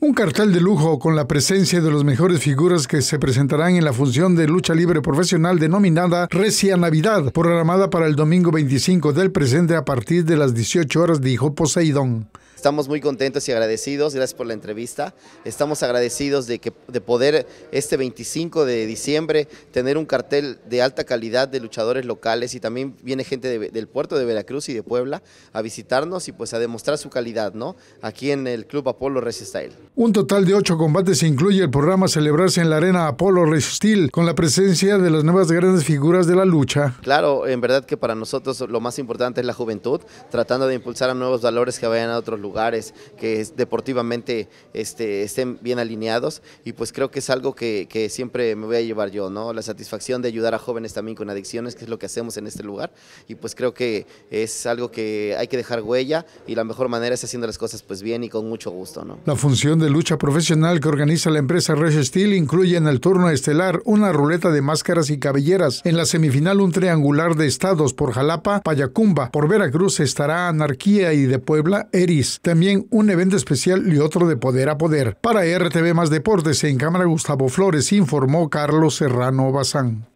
Un cartel de lujo con la presencia de las mejores figuras que se presentarán en la función de lucha libre profesional denominada Recia Navidad, programada para el domingo 25 del presente a partir de las 18 horas, dijo Poseidón. Estamos muy contentos y agradecidos, gracias por la entrevista. Estamos agradecidos de, que, de poder este 25 de diciembre tener un cartel de alta calidad de luchadores locales y también viene gente del puerto de Veracruz y de Puebla a visitarnos y pues a demostrar su calidad, ¿no? Aquí en el Club Apolo Resistile. Un total de ocho combates incluye el programa celebrarse en la arena Apolo Resistil con la presencia de las nuevas grandes figuras de la lucha. Claro, en verdad que para nosotros lo más importante es la juventud, tratando de impulsar a nuevos valores que vayan a otros lugares lugares que deportivamente este, estén bien alineados y pues creo que es algo que, siempre me voy a llevar yo, ¿no? La satisfacción de ayudar a jóvenes también con adicciones, que es lo que hacemos en este lugar y pues creo que es algo que hay que dejar huella y la mejor manera es haciendo las cosas pues bien y con mucho gusto, ¿no? La función de lucha profesional que organiza la empresa Red Steel incluye en el turno estelar una ruleta de máscaras y cabelleras, en la semifinal un triangular de estados por Jalapa, Payacumba, por Veracruz estará Anarquía y de Puebla Eris. También un evento especial y otro de Poder a Poder. Para RTV Más Deportes, en cámara Gustavo Flores, informó Carlos Serrano Bazán.